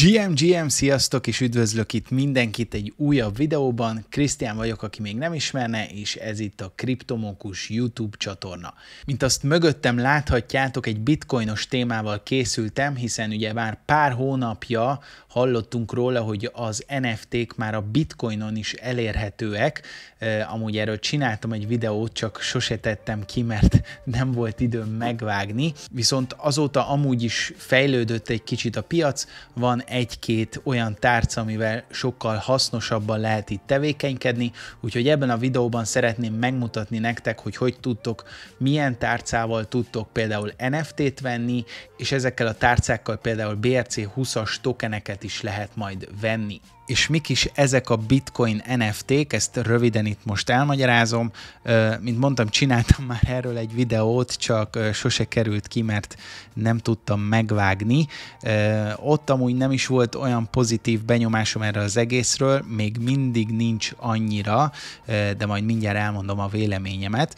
GM, GM, sziasztok, és üdvözlök itt mindenkit egy újabb videóban. Krisztián vagyok, aki még nem ismerne, és ez itt a Kriptomókus YouTube csatorna. Mint azt mögöttem láthatjátok, egy bitcoinos témával készültem, hiszen ugye már pár hónapja hallottunk róla, hogy az NFT-k már a bitcoinon is elérhetőek. Amúgy erről csináltam egy videót, csak sose tettem ki, mert nem volt időm megvágni. Viszont azóta amúgy is fejlődött egy kicsit a piac, van egy-két olyan tárca, amivel sokkal hasznosabban lehet itt tevékenykedni, úgyhogy ebben a videóban szeretném megmutatni nektek, hogy hogy tudtok, milyen tárcával tudtok például NFT-t venni, és ezekkel a tárcákkal például BRC20-as tokeneket is lehet majd venni. És mik is ezek a bitcoin NFT-k, ezt röviden itt most elmagyarázom. Mint mondtam, csináltam már erről egy videót, csak sose került ki, mert nem tudtam megvágni. Ott amúgy nem is volt olyan pozitív benyomásom erre az egészről, még mindig nincs annyira, de majd mindjárt elmondom a véleményemet.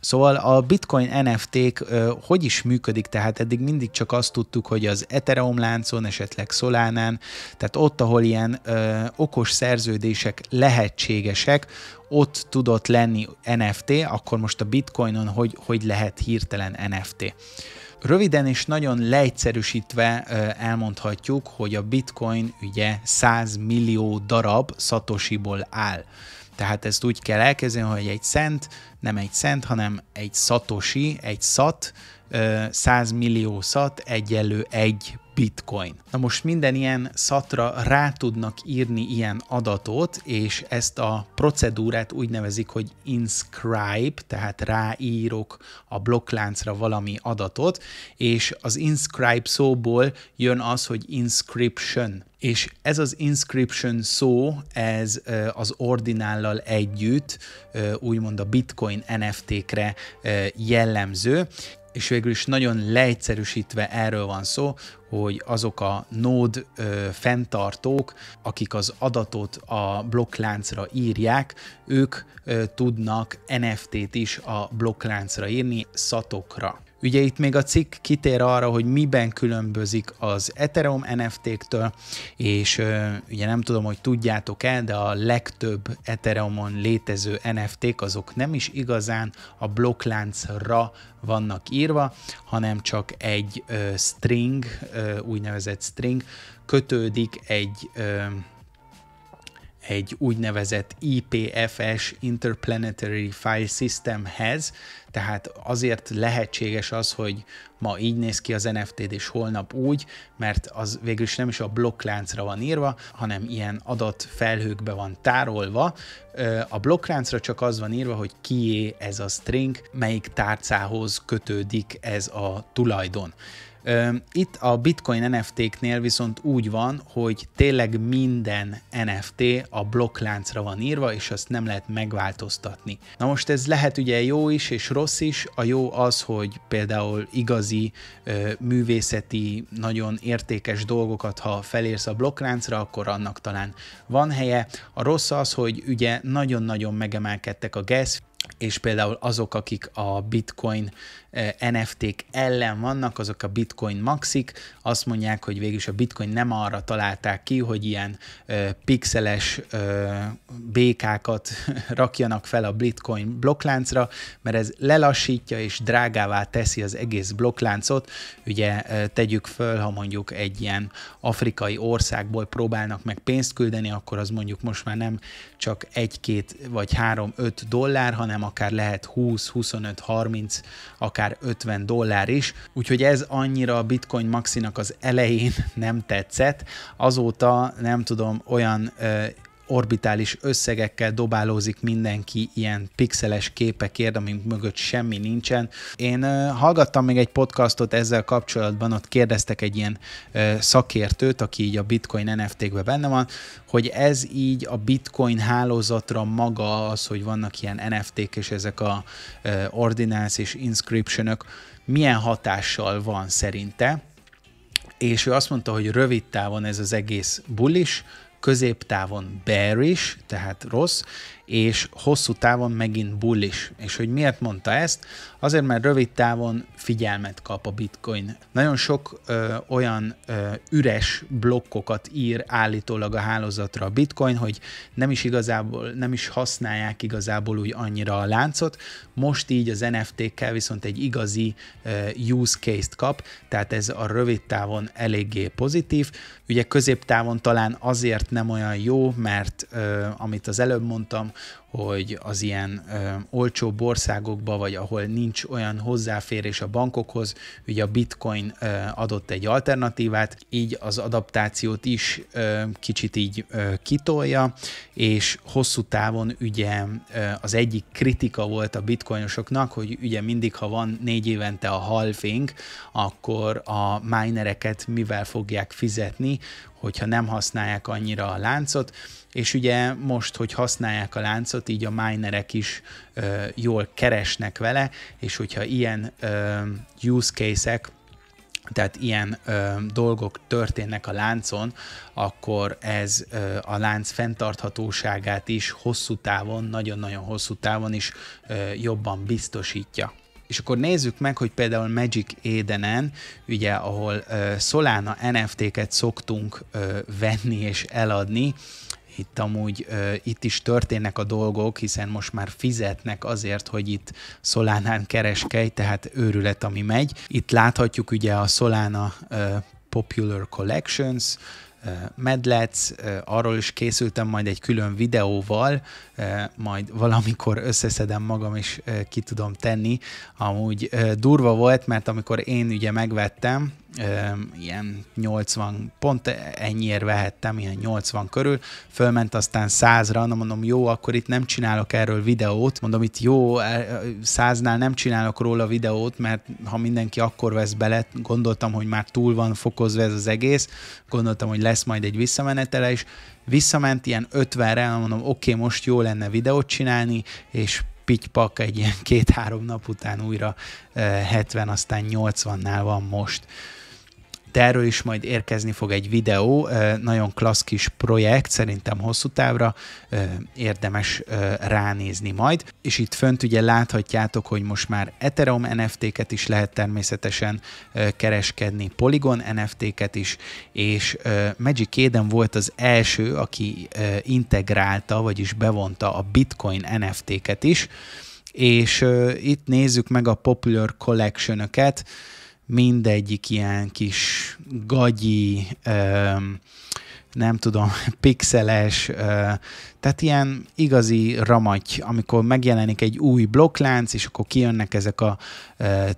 Szóval a bitcoin NFT-k hogy is működik, tehát eddig mindig csak azt tudtuk, hogy az Ethereum láncon, esetleg Solánán, tehát ott, ahol ilyen ö, okos szerződések lehetségesek, ott tudott lenni NFT, akkor most a bitcoinon hogy, hogy lehet hirtelen NFT. Röviden és nagyon leegyszerűsítve elmondhatjuk, hogy a bitcoin ugye 100 millió darab szatosiból áll. Tehát ezt úgy kell elkezdeni, hogy egy szent, nem egy szent, hanem egy szatosi, egy szat, 100 millió szat egyenlő egy bitcoin. Na most minden ilyen szatra rá tudnak írni ilyen adatot, és ezt a procedúrát úgy nevezik, hogy inscribe, tehát ráírok a blokkláncra valami adatot, és az inscribe szóból jön az, hogy inscription, és ez az inscription szó, ez az ordinállal együtt, úgymond a bitcoin NFT-kre jellemző és végül is nagyon leegyszerűsítve erről van szó, hogy azok a nód ö, fenntartók, akik az adatot a blokkláncra írják, ők ö, tudnak NFT-t is a blokkláncra írni, szatokra. Ugye itt még a cikk kitér arra, hogy miben különbözik az Ethereum NFT-ktől, és ugye nem tudom, hogy tudjátok-e, de a legtöbb Ethereumon létező NFT-k azok nem is igazán a blokkláncra vannak írva, hanem csak egy ö, string, ö, úgynevezett string, kötődik egy egy úgynevezett IPFS e Interplanetary File Systemhez, tehát azért lehetséges az, hogy ma így néz ki az nft és holnap úgy, mert az végül is nem is a blokkláncra van írva, hanem ilyen adat felhőkbe van tárolva. A blokkláncra csak az van írva, hogy kié ez a string, melyik tárcához kötődik ez a tulajdon. Itt a bitcoin NFT-knél viszont úgy van, hogy tényleg minden NFT a blokkláncra van írva, és azt nem lehet megváltoztatni. Na most ez lehet ugye jó is és rossz is. A jó az, hogy például igazi művészeti, nagyon értékes dolgokat, ha felérsz a blokkláncra, akkor annak talán van helye. A rossz az, hogy ugye nagyon-nagyon megemelkedtek a gas és például azok, akik a bitcoin NFT-k ellen vannak, azok a bitcoin maxik. Azt mondják, hogy végülis a bitcoin nem arra találták ki, hogy ilyen ö, pixeles ö, békákat rakjanak fel a bitcoin blokkláncra, mert ez lelassítja és drágává teszi az egész blokkláncot. Ugye tegyük föl, ha mondjuk egy ilyen afrikai országból próbálnak meg pénzt küldeni, akkor az mondjuk most már nem csak egy-két vagy három-öt dollár, hanem akár lehet 20, 25, 30, akár akár 50 dollár is, úgyhogy ez annyira a Bitcoin Maxinak az elején nem tetszett, azóta nem tudom, olyan ö, orbitális összegekkel dobálózik mindenki ilyen pixeles képekért, amik mögött semmi nincsen. Én hallgattam még egy podcastot ezzel kapcsolatban, ott kérdeztek egy ilyen szakértőt, aki így a bitcoin NFT-kben benne van, hogy ez így a bitcoin hálózatra maga az, hogy vannak ilyen NFT-k és ezek a ordinals és inscriptionök, milyen hatással van szerinte, és ő azt mondta, hogy rövid távon ez az egész bullis, középtávon bearish, tehát rossz, és hosszú távon megint bullish. És hogy miért mondta ezt? Azért, mert rövid távon figyelmet kap a bitcoin. Nagyon sok ö, olyan ö, üres blokkokat ír állítólag a hálózatra a bitcoin, hogy nem is igazából, nem is használják igazából úgy annyira a láncot. Most így az NFT-kkel viszont egy igazi ö, use case-t kap, tehát ez a rövid távon eléggé pozitív. Ugye középtávon talán azért nem olyan jó, mert ö, amit az előbb mondtam, hogy az ilyen ö, olcsóbb országokba, vagy ahol nincs olyan hozzáférés a bankokhoz, ugye a bitcoin ö, adott egy alternatívát, így az adaptációt is ö, kicsit így ö, kitolja, és hosszú távon ugye ö, az egyik kritika volt a bitcoinosoknak, hogy ugye mindig, ha van négy évente a halving, akkor a minereket mivel fogják fizetni, hogyha nem használják annyira a láncot, és ugye most, hogy használják a láncot, így a minerek is ö, jól keresnek vele, és hogyha ilyen ö, use case-ek, tehát ilyen ö, dolgok történnek a láncon, akkor ez ö, a lánc fenntarthatóságát is hosszú távon, nagyon-nagyon hosszú távon is ö, jobban biztosítja. És akkor nézzük meg, hogy például Magic Édenen, ugye, ahol uh, Solana NFT-ket szoktunk uh, venni és eladni, itt amúgy uh, itt is történnek a dolgok, hiszen most már fizetnek azért, hogy itt Solánán kereskedj, tehát őrület, ami megy. Itt láthatjuk ugye a Solana uh, Popular Collections, medlec, arról is készültem majd egy külön videóval, majd valamikor összeszedem magam és ki tudom tenni. Amúgy durva volt, mert amikor én ugye megvettem, ilyen 80, pont ennyiért vehettem, ilyen 80 körül, fölment aztán 100-ra, na mondom, jó, akkor itt nem csinálok erről videót, mondom, itt jó, 100-nál e, e, nem csinálok róla videót, mert ha mindenki akkor vesz bele, gondoltam, hogy már túl van fokozva ez az egész, gondoltam, hogy lesz majd egy visszamenetele is, visszament ilyen 50-re, mondom, oké, okay, most jó lenne videót csinálni, és pitypak egy ilyen két-három nap után újra 70, e, aztán 80-nál van most de erről is majd érkezni fog egy videó, nagyon klassz kis projekt, szerintem hosszú távra érdemes ránézni majd. És itt fönt ugye láthatjátok, hogy most már Ethereum NFT-ket is lehet természetesen kereskedni, Polygon NFT-ket is, és Magic Eden volt az első, aki integrálta, vagyis bevonta a Bitcoin NFT-ket is, és itt nézzük meg a Popular Collection-öket, mindegyik ilyen kis gagyi, nem tudom, pixeles, tehát ilyen igazi ramagy, amikor megjelenik egy új blokklánc, és akkor kijönnek ezek a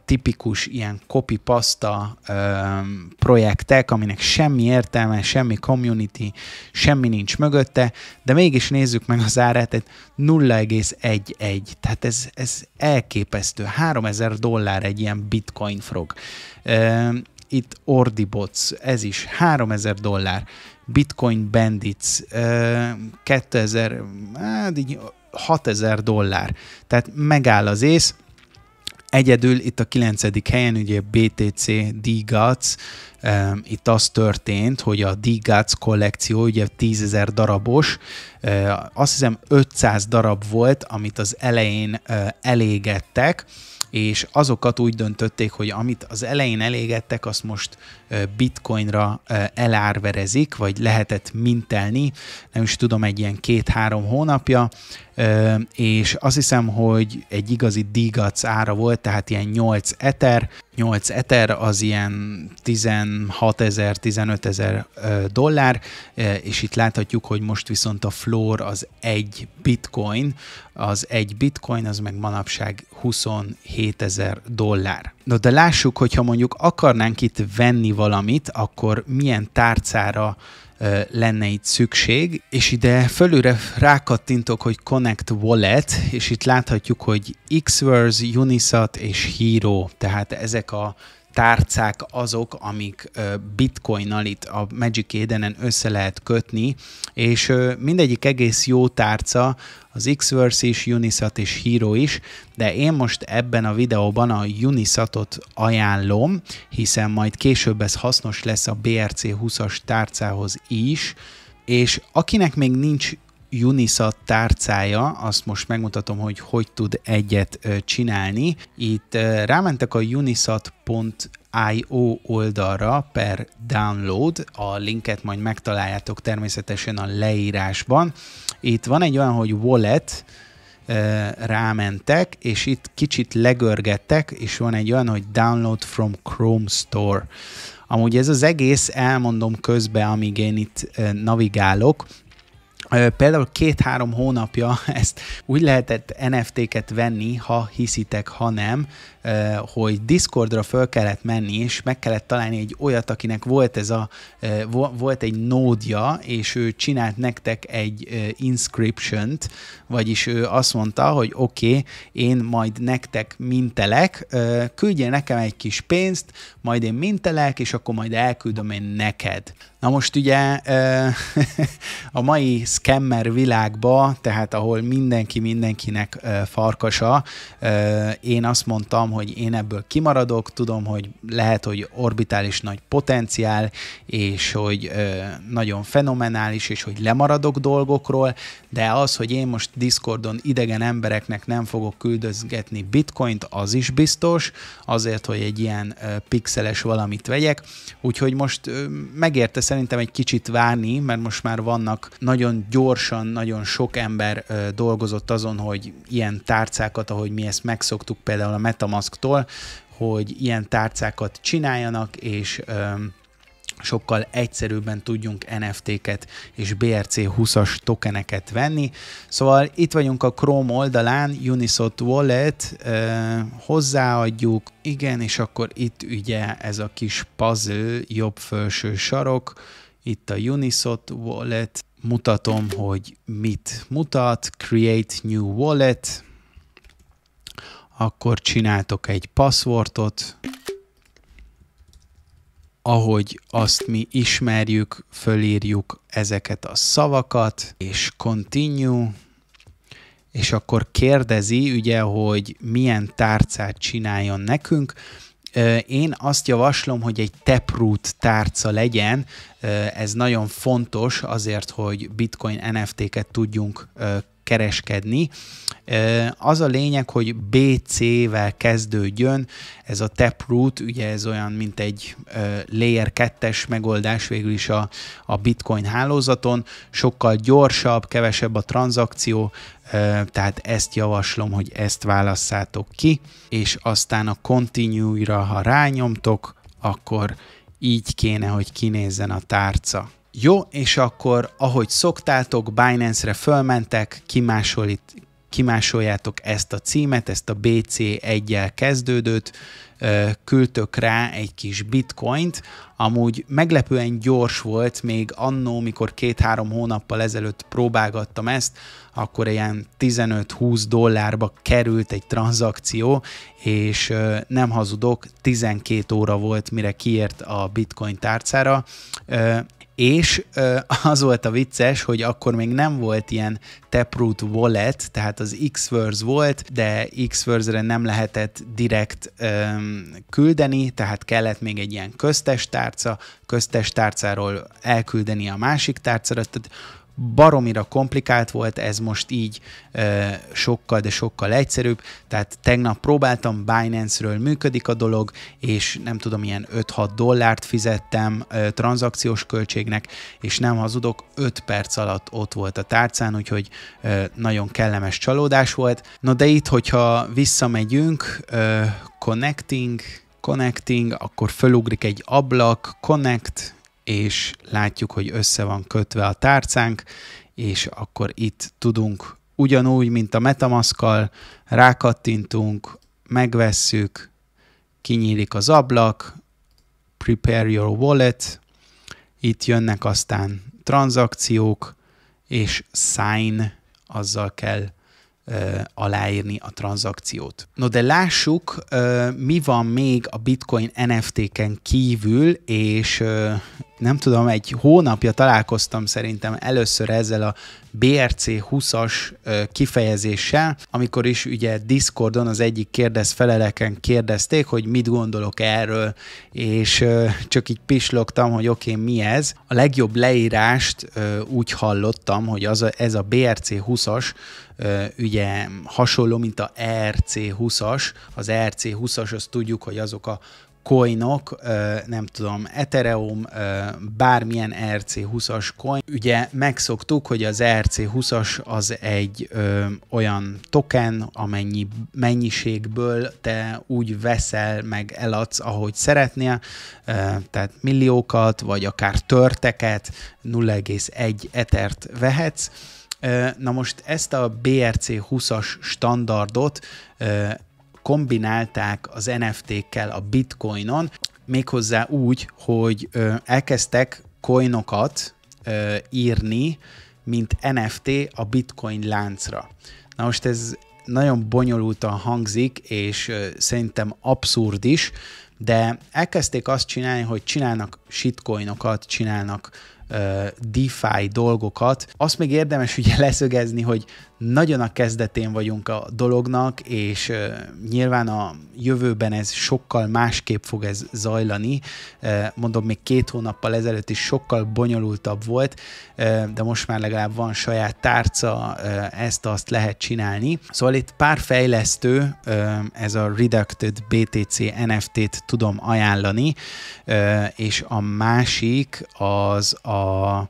tipikus ilyen copy-pasta projektek, aminek semmi értelme, semmi community, semmi nincs mögötte, de mégis nézzük meg az árát, 0,11, tehát ez, ez elképesztő, 3000 dollár egy ilyen bitcoin frog itt Ordibots, ez is 3000 dollár, Bitcoin Bandits, 2000, hát így 6000 dollár. Tehát megáll az ész, Egyedül itt a kilencedik helyen ugye BTC D-Guts, itt az történt, hogy a DGATS kollekció ugye 10.000 darabos, azt hiszem 500 darab volt, amit az elején elégettek, és azokat úgy döntötték, hogy amit az elején elégettek, azt most bitcoinra elárverezik, vagy lehetett mintelni, nem is tudom, egy ilyen két-három hónapja, és azt hiszem, hogy egy igazi digac ára volt, tehát ilyen 8 eter, 8 eter az ilyen 16 ezer, 15 ezer dollár, és itt láthatjuk, hogy most viszont a floor az egy bitcoin, az egy bitcoin az meg manapság 27 ezer dollár. No, de lássuk, hogyha mondjuk akarnánk itt venni valamit, akkor milyen tárcára lenne itt szükség, és ide fölülre rákattintok, hogy Connect Wallet, és itt láthatjuk, hogy Xverse, Unisat és Hero, tehát ezek a tárcák azok, amik bitcoinnal itt a Magic Edenen össze lehet kötni, és mindegyik egész jó tárca, az Xverse is, Unisat és Hero is, de én most ebben a videóban a Unisatot ajánlom, hiszen majd később ez hasznos lesz a BRC 20-as tárcához is, és akinek még nincs Unisat tárcája, azt most megmutatom, hogy hogy tud egyet csinálni. Itt rámentek a unisat.com io oldalra per download, a linket majd megtaláljátok természetesen a leírásban. Itt van egy olyan, hogy wallet, rámentek, és itt kicsit legörgettek, és van egy olyan, hogy download from Chrome Store. Amúgy ez az egész, elmondom közben, amíg én itt navigálok, Például két-három hónapja ezt úgy lehetett NFT-ket venni, ha hiszitek, ha nem, hogy Discordra föl kellett menni, és meg kellett találni egy olyat, akinek volt ez a, volt egy nódja, és ő csinált nektek egy inscription-t, vagyis ő azt mondta, hogy oké, okay, én majd nektek mintelek, küldjél nekem egy kis pénzt, majd én mintelek, és akkor majd elküldöm én neked. Na most ugye a mai scammer világba, tehát ahol mindenki mindenkinek farkasa, én azt mondtam, hogy én ebből kimaradok, tudom, hogy lehet, hogy orbitális nagy potenciál, és hogy nagyon fenomenális, és hogy lemaradok dolgokról, de az, hogy én most Discordon idegen embereknek nem fogok küldözgetni bitcoint, az is biztos, azért, hogy egy ilyen pixeles valamit vegyek, úgyhogy most megértesz szerintem egy kicsit várni, mert most már vannak nagyon gyorsan, nagyon sok ember dolgozott azon, hogy ilyen tárcákat, ahogy mi ezt megszoktuk például a Metamasktól, hogy ilyen tárcákat csináljanak, és ö, sokkal egyszerűbben tudjunk NFT-ket és BRC20-as tokeneket venni. Szóval itt vagyunk a Chrome oldalán, Unisot Wallet, eh, hozzáadjuk, igen, és akkor itt ugye ez a kis puzzle, jobb felső sarok, itt a Unisot Wallet, mutatom, hogy mit mutat, Create New Wallet, akkor csináltok egy passwordot, ahogy azt mi ismerjük, fölírjuk ezeket a szavakat, és continue, és akkor kérdezi, ugye, hogy milyen tárcát csináljon nekünk. Én azt javaslom, hogy egy Taproot tárca legyen, ez nagyon fontos azért, hogy bitcoin NFT-ket tudjunk kereskedni. Az a lényeg, hogy BC-vel kezdődjön, ez a Taproot, ugye ez olyan, mint egy Layer 2-es megoldás végül is a, a Bitcoin hálózaton, sokkal gyorsabb, kevesebb a tranzakció, tehát ezt javaslom, hogy ezt válasszátok ki, és aztán a Continue-ra, ha rányomtok, akkor így kéne, hogy kinézzen a tárca. Jó, és akkor ahogy szoktátok, Binance-re fölmentek, kimásolít, kimásoljátok ezt a címet, ezt a BC1-jel kezdődőt, küldtök rá egy kis bitcoint, amúgy meglepően gyors volt, még annó, mikor két-három hónappal ezelőtt próbálgattam ezt, akkor ilyen 15-20 dollárba került egy tranzakció, és nem hazudok, 12 óra volt, mire kiért a bitcoin tárcára és az volt a vicces, hogy akkor még nem volt ilyen Taproot wallet, tehát az Xverse volt, de Xverse-re nem lehetett direkt öm, küldeni, tehát kellett még egy ilyen köztes tárca, köztes tárcáról elküldeni a másik tárcára, tehát baromira komplikált volt, ez most így ö, sokkal, de sokkal egyszerűbb. Tehát tegnap próbáltam, Binance-ről működik a dolog, és nem tudom, ilyen 5-6 dollárt fizettem ö, tranzakciós költségnek, és nem hazudok, 5 perc alatt ott volt a tárcán, úgyhogy ö, nagyon kellemes csalódás volt. Na de itt, hogyha visszamegyünk, ö, connecting, connecting, akkor fölugrik egy ablak, connect, és látjuk, hogy össze van kötve a tárcánk, és akkor itt tudunk ugyanúgy, mint a metamaszkal, rákattintunk, megvesszük, kinyílik az ablak, prepare your wallet, itt jönnek aztán tranzakciók, és sign, azzal kell aláírni a tranzakciót. No de lássuk, mi van még a bitcoin NFT-ken kívül, és nem tudom, egy hónapja találkoztam szerintem először ezzel a BRC 20-as kifejezéssel, amikor is ugye Discordon az egyik kérdez feleleken kérdezték, hogy mit gondolok erről, és csak így pislogtam, hogy oké, okay, mi ez. A legjobb leírást úgy hallottam, hogy az a, ez a BRC 20-as ugye hasonló, mint a RC 20 as Az RC 20 as azt tudjuk, hogy azok a coinok, nem tudom, Ethereum, bármilyen RC 20 as coin. Ugye megszoktuk, hogy az RC 20 as az egy olyan token, amennyi mennyiségből te úgy veszel, meg eladsz, ahogy szeretnél, tehát milliókat, vagy akár törteket, 0,1 etert vehetsz, Na most ezt a BRC 20-as standardot kombinálták az NFT-kkel a bitcoinon, méghozzá úgy, hogy elkezdtek coinokat írni, mint NFT a bitcoin láncra. Na most ez nagyon bonyolultan hangzik, és szerintem abszurd is, de elkezdték azt csinálni, hogy csinálnak shitcoinokat, csinálnak DeFi dolgokat. Azt még érdemes ugye leszögezni, hogy nagyon a kezdetén vagyunk a dolognak, és nyilván a jövőben ez sokkal másképp fog ez zajlani. mondom, még két hónappal ezelőtt is sokkal bonyolultabb volt, de most már legalább van saját tárca, ezt-azt lehet csinálni. Szóval itt pár fejlesztő, ez a Reducted BTC NFT-t tudom ajánlani, és a másik az a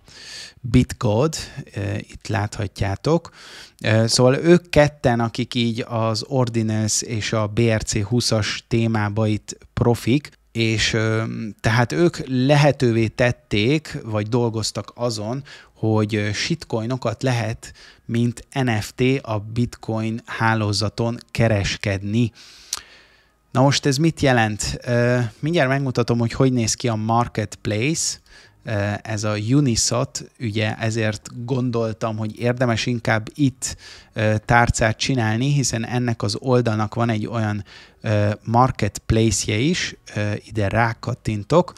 Bitcode, eh, itt láthatjátok. Eh, szóval ők ketten, akik így az Ordinals és a BRC 20-as témába itt profik, és eh, tehát ők lehetővé tették, vagy dolgoztak azon, hogy shitcoinokat lehet, mint NFT a bitcoin hálózaton kereskedni. Na most ez mit jelent? Mindjárt megmutatom, hogy hogy néz ki a marketplace, ez a Unisat, ugye ezért gondoltam, hogy érdemes inkább itt tárcát csinálni, hiszen ennek az oldalnak van egy olyan marketplace-je is, ide rákattintok,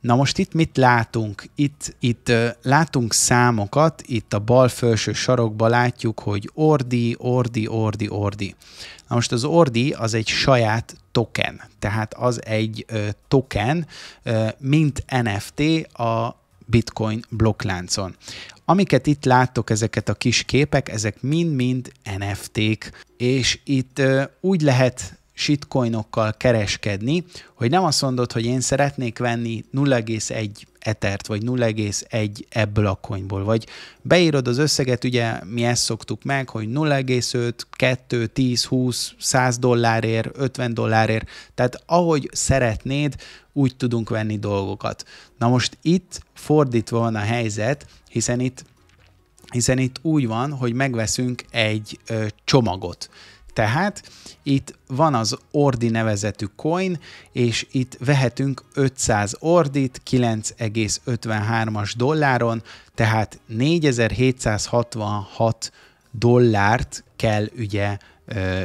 Na most itt mit látunk? Itt, itt látunk számokat, itt a bal felső sarokban látjuk, hogy ordi, ordi, ordi, ordi. Na most az ordi az egy saját token, tehát az egy token, mint NFT a Bitcoin blokkláncon. Amiket itt láttok, ezeket a kis képek, ezek mind-mind NFT-k, és itt úgy lehet shitcoinokkal kereskedni, hogy nem azt mondod, hogy én szeretnék venni 0,1 etert, vagy 0,1 ebből a coinból, vagy beírod az összeget, ugye mi ezt szoktuk meg, hogy 0,5, 2, 10, 20, 100 dollárért, 50 dollárért, tehát ahogy szeretnéd, úgy tudunk venni dolgokat. Na most itt fordítva van a helyzet, hiszen itt hiszen itt úgy van, hogy megveszünk egy ö, csomagot. Tehát itt van az Ordi nevezetű coin, és itt vehetünk 500 Ordit 9,53-as dolláron, tehát 4766 dollárt kell ugye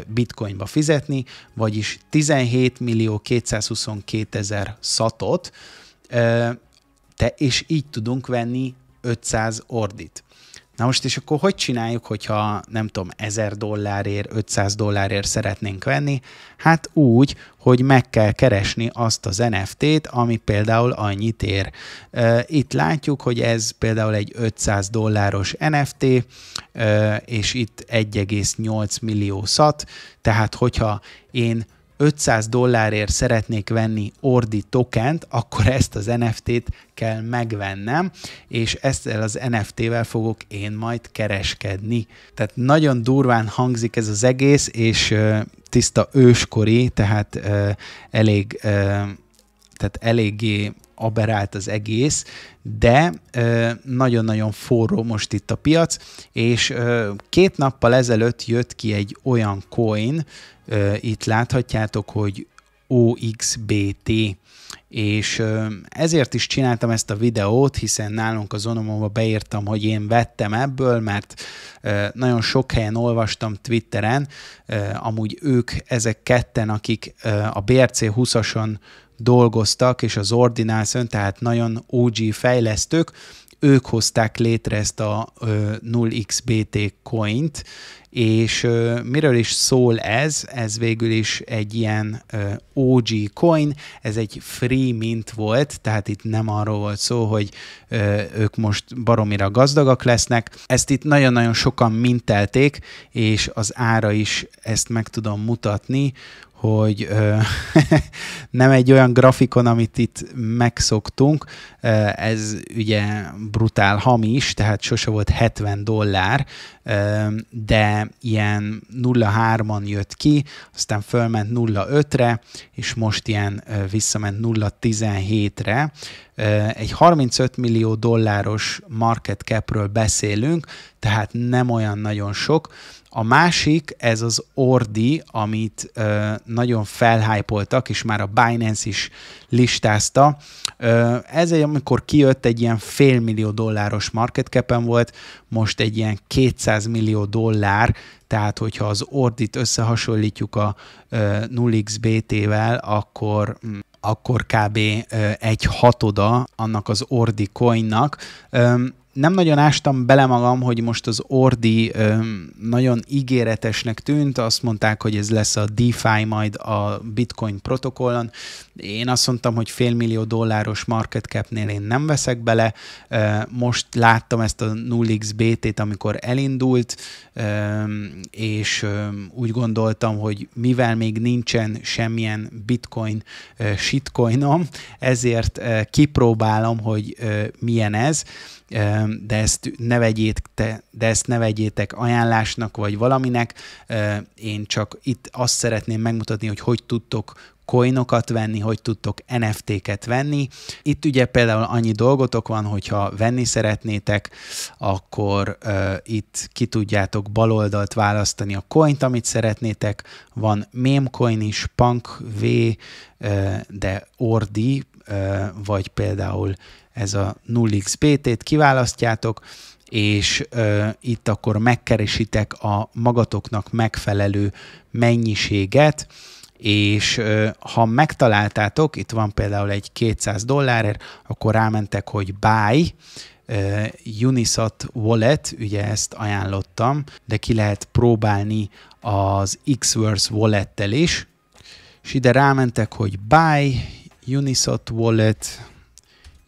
bitcoinba fizetni, vagyis 17 millió 222 ezer szatot, te, és így tudunk venni 500 ordit. Na most és akkor hogy csináljuk, hogyha nem tudom, 1000 dollárért, 500 dollárért szeretnénk venni? Hát úgy, hogy meg kell keresni azt az NFT-t, ami például annyit ér. Itt látjuk, hogy ez például egy 500 dolláros NFT, és itt 1,8 millió szat, tehát hogyha én 500 dollárért szeretnék venni Ordi tokent, akkor ezt az NFT-t kell megvennem, és ezzel az NFT-vel fogok én majd kereskedni. Tehát nagyon durván hangzik ez az egész, és tiszta őskori, tehát elég tehát eléggé aberált az egész, de nagyon-nagyon forró most itt a piac, és két nappal ezelőtt jött ki egy olyan coin, itt láthatjátok, hogy OXBT, és ezért is csináltam ezt a videót, hiszen nálunk az onomomba beírtam, hogy én vettem ebből, mert nagyon sok helyen olvastam Twitteren, amúgy ők ezek ketten, akik a BRC 20-ason dolgoztak, és az ordinance tehát nagyon OG fejlesztők, ők hozták létre ezt a 0xBT coint, és miről is szól ez? Ez végül is egy ilyen OG coin, ez egy free mint volt, tehát itt nem arról volt szó, hogy ők most baromira gazdagak lesznek. Ezt itt nagyon-nagyon sokan mintelték, és az ára is ezt meg tudom mutatni, hogy nem egy olyan grafikon, amit itt megszoktunk, ez ugye brutál hamis, tehát sose volt 70 dollár, de ilyen 0,3-an jött ki, aztán fölment 0,5-re, és most ilyen visszament 0,17-re. Egy 35 millió dolláros market capről beszélünk, tehát nem olyan nagyon sok, a másik, ez az Ordi, amit ö, nagyon felhájpoltak, és már a Binance is listázta. Ö, ez egy, amikor kijött, egy ilyen félmillió dolláros market cap volt, most egy ilyen 200 millió dollár, tehát hogyha az Ordit összehasonlítjuk a ö, 0xBT-vel, akkor mm, akkor kb. egy hatoda annak az Ordi coinnak nem nagyon ástam bele magam, hogy most az Ordi öm, nagyon ígéretesnek tűnt, azt mondták, hogy ez lesz a DeFi majd a Bitcoin protokollon. Én azt mondtam, hogy félmillió dolláros market capnél én nem veszek bele. Most láttam ezt a 0xBT-t, amikor elindult, és úgy gondoltam, hogy mivel még nincsen semmilyen Bitcoin shitcoinom, ezért kipróbálom, hogy milyen ez de ezt ne vegyét, de ezt ne vegyétek ajánlásnak vagy valaminek. Én csak itt azt szeretném megmutatni, hogy hogy tudtok coinokat venni, hogy tudtok NFT-ket venni. Itt ugye például annyi dolgotok van, hogyha venni szeretnétek, akkor uh, itt ki tudjátok baloldalt választani a coint, amit szeretnétek. Van memecoin is, punk v, uh, de ordi, uh, vagy például ez a 0 xbt t kiválasztjátok, és ö, itt akkor megkeresitek a magatoknak megfelelő mennyiséget, és ö, ha megtaláltátok, itt van például egy 200 dollárért, akkor rámentek, hogy buy, Uh, Unisat Wallet, ugye ezt ajánlottam, de ki lehet próbálni az Xverse Wallettel is, és ide rámentek, hogy Buy Unisat Wallet,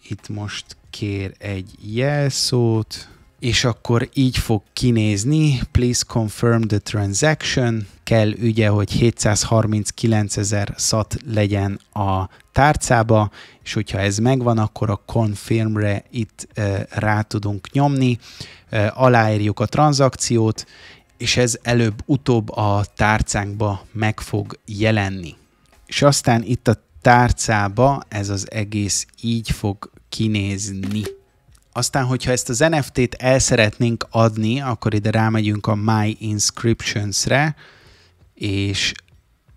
itt most kér egy jelszót, és akkor így fog kinézni, please confirm the transaction, kell ugye, hogy 739 ezer szat legyen a tárcába, és hogyha ez megvan, akkor a confirmre itt e, rá tudunk nyomni, e, aláírjuk a tranzakciót, és ez előbb-utóbb a tárcánkba meg fog jelenni. És aztán itt a tárcába ez az egész így fog kinézni. Aztán, hogyha ezt az NFT-t el szeretnénk adni, akkor ide rámegyünk a My Inscriptions-re, és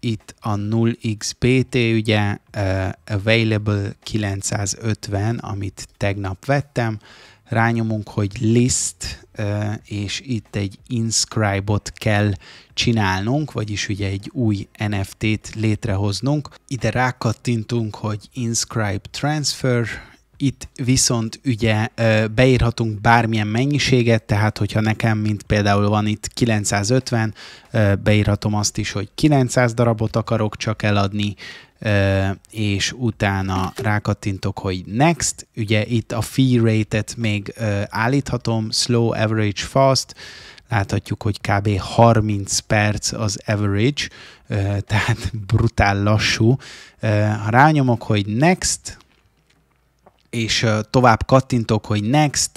itt a 0xBT, ugye uh, available 950, amit tegnap vettem, rányomunk, hogy list, uh, és itt egy inscribe-ot kell csinálnunk, vagyis ugye egy új NFT-t létrehoznunk. Ide rákattintunk, hogy inscribe transfer, itt viszont ugye beírhatunk bármilyen mennyiséget, tehát hogyha nekem, mint például van itt 950, beírhatom azt is, hogy 900 darabot akarok csak eladni, és utána rákattintok, hogy next, ugye itt a fee rate-et még állíthatom, slow, average, fast, láthatjuk, hogy kb. 30 perc az average, tehát brutál lassú. Ha rányomok, hogy next, és tovább kattintok, hogy next,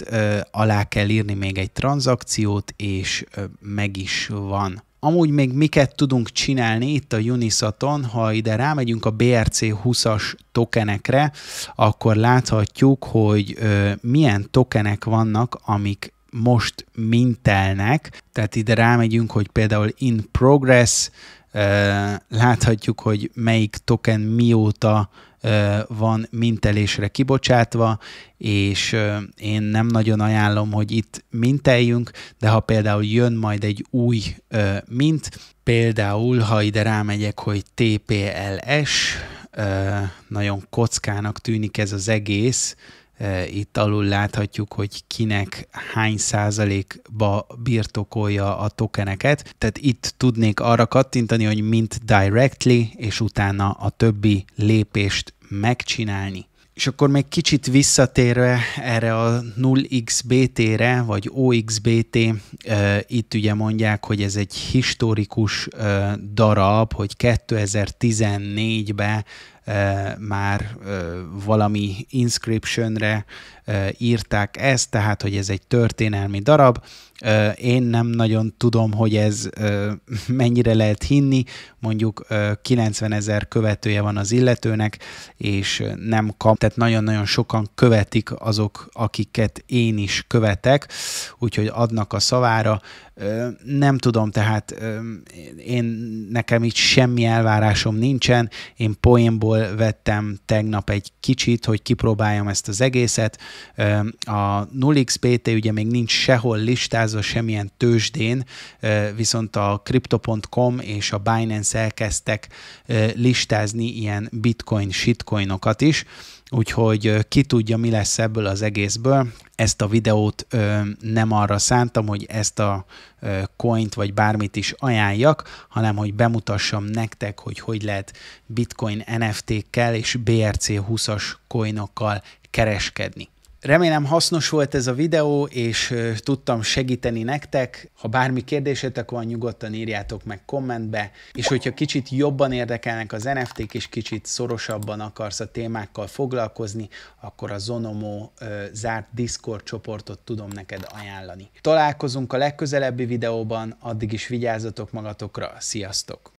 alá kell írni még egy tranzakciót, és meg is van. Amúgy még miket tudunk csinálni itt a Unisaton, ha ide rámegyünk a BRC20-as tokenekre, akkor láthatjuk, hogy milyen tokenek vannak, amik most mintelnek. Tehát ide rámegyünk, hogy például in progress, láthatjuk, hogy melyik token mióta van mintelésre kibocsátva, és én nem nagyon ajánlom, hogy itt minteljünk, de ha például jön majd egy új mint, például ha ide rámegyek, hogy TPLS, nagyon kockának tűnik ez az egész, itt alul láthatjuk, hogy kinek hány százalékba birtokolja a tokeneket. Tehát itt tudnék arra kattintani, hogy mint directly, és utána a többi lépést megcsinálni. És akkor még kicsit visszatérve erre a 0xbt-re, vagy OXBT, itt ugye mondják, hogy ez egy historikus darab, hogy 2014-ben már valami inscriptionre írták ezt, tehát hogy ez egy történelmi darab. Én nem nagyon tudom, hogy ez mennyire lehet hinni. Mondjuk 90 ezer követője van az illetőnek, és nem kap, tehát nagyon-nagyon sokan követik azok, akiket én is követek, úgyhogy adnak a szavára. Nem tudom, tehát én nekem itt semmi elvárásom nincsen. Én poénból vettem tegnap egy kicsit, hogy kipróbáljam ezt az egészet, a 0xpt ugye még nincs sehol listázva, semmilyen tőzsdén, viszont a Crypto.com és a Binance elkezdtek listázni ilyen bitcoin shitcoinokat is, úgyhogy ki tudja, mi lesz ebből az egészből. Ezt a videót ö, nem arra szántam, hogy ezt a ö, coint vagy bármit is ajánljak, hanem hogy bemutassam nektek, hogy hogy lehet bitcoin NFT-kkel és BRC20-as coinokkal kereskedni. Remélem hasznos volt ez a videó, és tudtam segíteni nektek. Ha bármi kérdésetek van, nyugodtan írjátok meg kommentbe, és hogyha kicsit jobban érdekelnek az NFT-k, és kicsit szorosabban akarsz a témákkal foglalkozni, akkor a Zonomo zárt Discord csoportot tudom neked ajánlani. Találkozunk a legközelebbi videóban, addig is vigyázzatok magatokra, sziasztok!